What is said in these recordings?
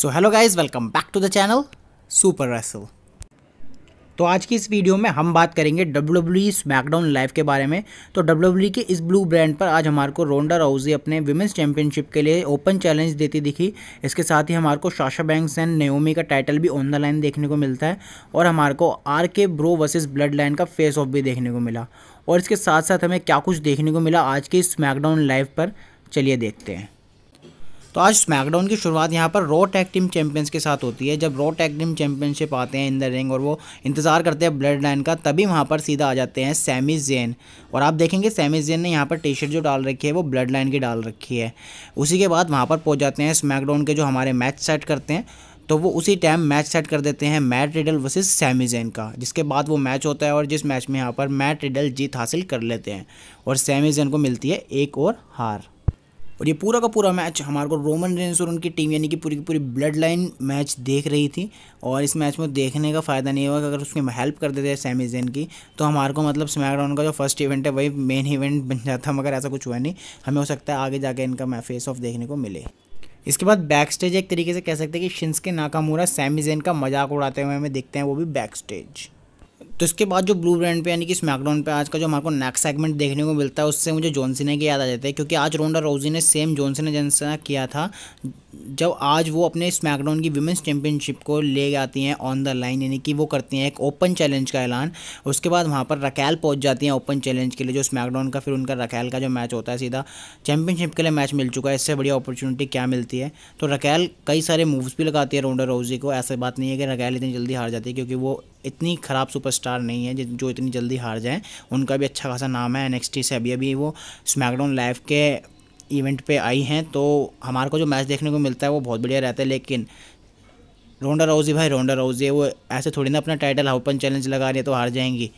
so hello guys welcome back to the channel super wrestle तो आज की इस वीडियो में हम बात करेंगे डब्ल्यू डब्ल्यू स्मैकडाउन लाइव के बारे में तो डब्ल्यू डब्ल्यू e के इस ब्लू ब्रांड पर आज हमारे को रोंडा राउजी अपने विमेंस चैंपियनशिप के लिए ओपन चैलेंज देती दिखी इसके साथ ही हमारे को शाशा बैंक्स एंड नेओमी का टाइटल भी ऑन द लाइन देखने को मिलता है और हमारे को R K Bro versus Bloodline का फेस ऑफ भी देखने को मिला और इसके साथ साथ हमें क्या कुछ देखने को मिला आज के स्मैकडाउन लाइव पर चलिए देखते हैं तो आज स्मैकडाउन की शुरुआत यहाँ पर रॉ टैग टीम चैंपियंस के साथ होती है जब रॉ टैग टीम चैंपियनशिप आते हैं इन द रिंग और वो इंतज़ार करते हैं ब्लड लाइन का तभी वहाँ पर सीधा आ जाते हैं सैमी जेन और आप देखेंगे सैमी जेन ने यहाँ पर टी शर्ट जो डाल रखी है वो ब्लड लाइन की डाल रखी है उसी के बाद वहाँ पर पहुँच जाते हैं स्मैकडाउन के जो हमारे मैच सेट करते हैं तो वो उसी टाइम मैच सेट कर देते हैं मैट रिडल वर्सेस जेन का जिसके बाद वो मैच होता है और जिस मैच में यहाँ पर मैट रिडल जीत हासिल कर लेते हैं और सैमी जेन को मिलती है एक और हार और ये पूरा का पूरा मैच हमारे को रोमन रेंस और उनकी टीम यानी कि पूरी की पूरी ब्लड लाइन मैच देख रही थी और इस मैच में देखने का फ़ायदा नहीं होगा अगर उसमें हेल्प कर देते सेमी जेन की तो हमारे को मतलब स्मैकडाउन का जो फर्स्ट इवेंट है वही मेन इवेंट बन जाता मगर ऐसा कुछ हुआ नहीं हमें हो सकता है आगे जाके इनका फेस ऑफ देखने को मिले इसके बाद बैक स्टेज एक तरीके से कह सकते हैं कि शिंस के नाकामूरा सैमी जैन का मजाक उड़ाते हुए हमें देखते हैं वो भी बैक स्टेज तो इसके बाद जो ब्लू ब्रांड पे यानी कि स्मैकडाउन पे आज का जो हमारे को नेक्स्ट सेगमेंट देखने को मिलता है उससे मुझे जॉनसिना की याद आ जाती है क्योंकि आज रोंडा रोजी ने सेम जॉनसिना जैसा किया था जब आज वो अपने स्मैकडाउन की वुमेंस चैंपियनशिप को ले जाती हैं ऑन द लाइन यानी कि वो करती हैं एक ओपन चैलेंज का ऐलान उसके बाद वहाँ पर रकैल पहुँच जाती हैं ओपन चैलेंज के लिए जो स्मैकडाउन का फिर उनका रकैल का जो मैच होता है सीधा चैंपियनशिप के लिए मैच मिल चुका है इससे बड़ी अपॉर्चुनिटी क्या मिलती है तो रकैल कई सारे मूव्स भी लगाती है रोंडा रोजी को ऐसी बात नहीं है कि रकैल इतनी जल्दी हार जाती है क्योंकि वो इतनी ख़राब सुपरस्टार नहीं है जो इतनी जल्दी हार जाएं उनका भी अच्छा खासा नाम है एन से अभी अभी वो स्मैकडाउन लाइव के इवेंट पे आई हैं तो हमारे को जो मैच देखने को मिलता है वो बहुत बढ़िया रहता है लेकिन रोंडा राउजी भाई रोंडा राउजी वो ऐसे थोड़ी ना अपना टाइटल हाउपन चैलेंज लगा रही है तो हार जाएंगी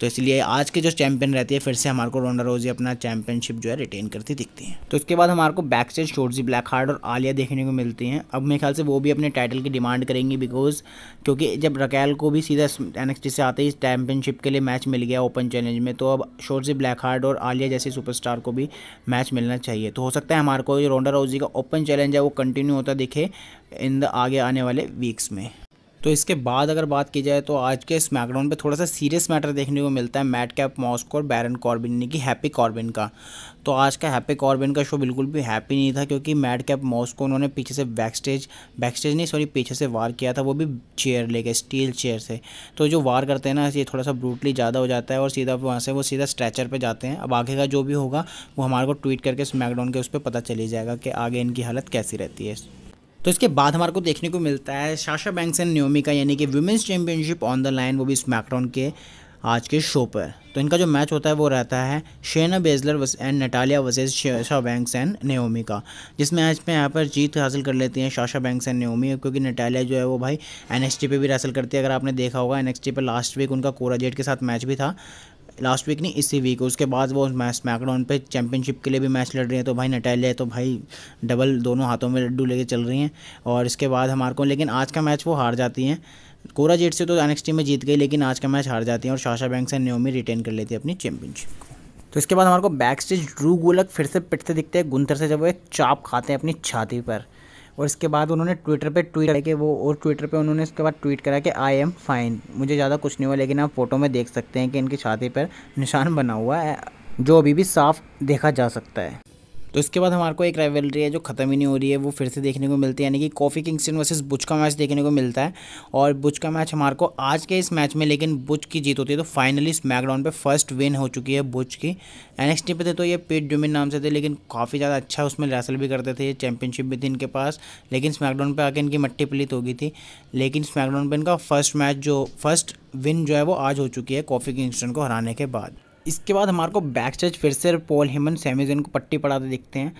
तो इसलिए आज के जो चैंपियन रहती है फिर से हमारे को रोंडा रोजी अपना चैंपियनशिप जो है रिटेन करती दिखती है तो इसके बाद हमारे को backstage Shotzi Blackheart और आलिया देखने को मिलती हैं अब मेरे ख्याल से वो भी अपने टाइटल की डिमांड करेंगी बिकॉज क्योंकि जब रकैल को भी सीधा एन से आते ही चैंपियनशिप के लिए मैच मिल गया ओपन चैलेंज में तो अब शोर्जी ब्लैक हार्ट और आलिया जैसे सुपरस्टार को भी मैच मिलना चाहिए तो हो सकता है हमारे को रोंडा रोजी का ओपन चैलेंज है वो कंटिन्यू होता दिखे इन द आगे आने वाले वीक्स में तो इसके बाद अगर बात की जाए तो आज के स्मैकडाउन पे थोड़ा सा सीरियस मैटर देखने को मिलता है मैट कैप मॉस्को और बैरन कॉर्बिन ने की हैप्पी कॉर्बिन का तो आज का हैप्पी कॉर्बिन का शो बिल्कुल भी हैप्पी नहीं था क्योंकि मैट कैप मॉस्को उन्होंने पीछे से बैक स्टेज बैक स्टेज नहीं सॉरी पीछे से वार किया था वो भी चेयर लेके स्टील चेयर से तो जो वार करते हैं ना ये थोड़ा सा ब्रूटली ज़्यादा हो जाता है और सीधा वहाँ से वो सीधा स्ट्रेचर पर जाते हैं अब आगे का जो भी होगा वो हमारे को ट्वीट करके स्मैकडाउन के उस पर पता चली जाएगा कि आगे इनकी हालत कैसी रहती है तो इसके बाद हमारे को देखने को मिलता है शाशा बैंक्स एंड न्योमिका यानी कि women's championship on the line वो भी स्मैकडाउन के आज के शो पर तो इनका जो मैच होता है वो रहता है Shayna Baszler and Natalya versus Sasha Banks and Naomi का जिस मैच में यहाँ पर जीत हासिल कर लेती हैं शाशा बैंक्स एंड न्योमी क्योंकि नटालिया जो है वो भाई एन पे भी रेसल करती है अगर आपने देखा होगा एन पे लास्ट वीक उनका कोराजेट के साथ मैच भी था लास्ट वीक नहीं इसी वीक उसके बाद वो मैच स्मैकडाउन पे चैंपियनशिप के लिए भी मैच लड़ रही तो है तो भाई है तो भाई डबल दोनों हाथों में लड्डू लेके चल रही हैं और इसके बाद हमारे को लेकिन आज का मैच वो हार जाती हैं कोरा जेट से तो एनएक्सटी में जीत गई लेकिन आज का मैच हार जाती है और शाशा बैंक से न्योमी रिटेन कर लेती है अपनी चैंपियनशिप को तो इसके बाद हमारे को बैक स्टेज ड्रू गोलक फिर से पिटते दिखते हैं गुंतर से जब वो चाप खाते हैं अपनी छाती पर और इसके बाद उन्होंने ट्विटर पे ट्वीट करके वो और ट्विटर पे उन्होंने इसके बाद ट्वीट करा कि आई एम फाइन मुझे ज़्यादा कुछ नहीं हुआ लेकिन आप फ़ोटो में देख सकते हैं कि इनकी छाती पर निशान बना हुआ है जो अभी भी साफ देखा जा सकता है तो इसके बाद हमारे को एक रेवलरी है जो ख़त्म ही नहीं हो रही है वो फिर से देखने को मिलती है यानी कि कॉफ़ी किंगस्टन वर्सेस बुच का मैच देखने को मिलता है और बुच का मैच हमारे को आज के इस मैच में लेकिन बुच की जीत होती है तो फाइनली स्मैकडाउन पे फर्स्ट विन हो चुकी है बुच की एनएक्सटी पे थे तो ये पेट ड्यूमिन नाम से थे लेकिन काफ़ी ज़्यादा अच्छा उसमें रैसल भी करते थे ये चैंपियनशिप भी थी इनके पास लेकिन स्मैकडाउन पर आके इनकी मट्टी पलित होगी थी लेकिन स्मैकडाउन पर इनका फर्स्ट मैच जो फर्स्ट विन जो है वो आज हो चुकी है कॉफ़ी किंगस्टन को हराने के बाद इसके बाद हमारे को बैक स्टेज फिर से पॉल हेमन सेमीजेन को पट्टी पड़ाते देखते हैं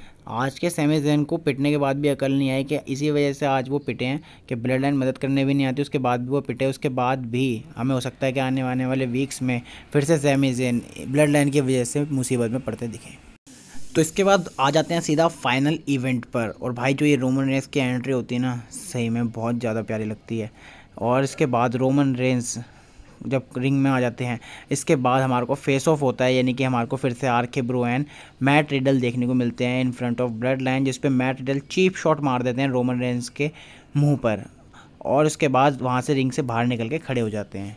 आज के सेमीजेन को पिटने के बाद भी अकल नहीं आई कि इसी वजह से आज वो पिटे हैं कि ब्लड लाइन मदद करने भी नहीं आती उसके बाद भी वो पिटे उसके बाद भी हमें हो सकता है कि आने वाने वाले वीक्स में फिर से सेमीजेन ब्लड लाइन की वजह से मुसीबत में पड़ते दिखें तो इसके बाद आ जाते हैं सीधा फाइनल इवेंट पर और भाई जो ये रोमन रेस की एंट्री होती है ना सही में बहुत ज़्यादा प्यारी लगती है और इसके बाद रोमन रेंस जब रिंग में आ जाते हैं इसके बाद हमारे को फेस ऑफ होता है यानी कि हमारे को फिर से are K bro and Matt Riddle देखने को मिलते हैं in front of Bloodline जिसपे मैट रिडल चीप शॉट मार देते हैं रोमन रेंस के मुँह पर और उसके बाद वहाँ से रिंग से बाहर निकल के खड़े हो जाते हैं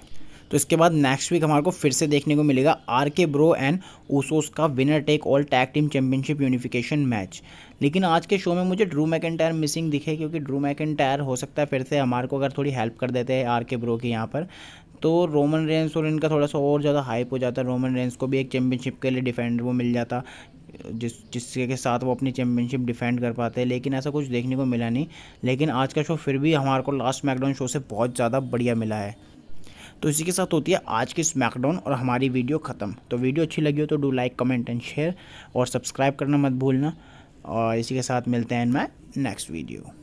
तो इसके बाद नेक्स्ट वीक हमारे को फिर से देखने को मिलेगा are K bro and Usos का winner take all tag team championship unification match लेकिन आज के शो में मुझे ड्रू टायर मिसिंग दिखे क्योंकि ड्रू टायर हो सकता है फिर से हमारे को अगर थोड़ी हेल्प कर देते हैं आर के ब्रो के यहाँ पर तो रोमन रेंस और इनका थोड़ा सा और ज़्यादा हाइप हो जाता है रोमन रेंस को भी एक चैम्पियनशिप के लिए डिफेंडर वो मिल जाता जिस जिसके के साथ वो अपनी चैम्पियनशिप डिफेंड कर पाते हैं लेकिन ऐसा कुछ देखने को मिला नहीं लेकिन आज का शो फिर भी हमारे को लास्ट स्मैकडाउन शो से बहुत ज़्यादा बढ़िया मिला है तो इसी के साथ होती है आज की स्मैकडाउन और हमारी वीडियो ख़त्म तो वीडियो अच्छी लगी हो तो do like comment and share और सब्सक्राइब करना मत भूलना और इसी के साथ मिलते हैं मैं नेक्स्ट वीडियो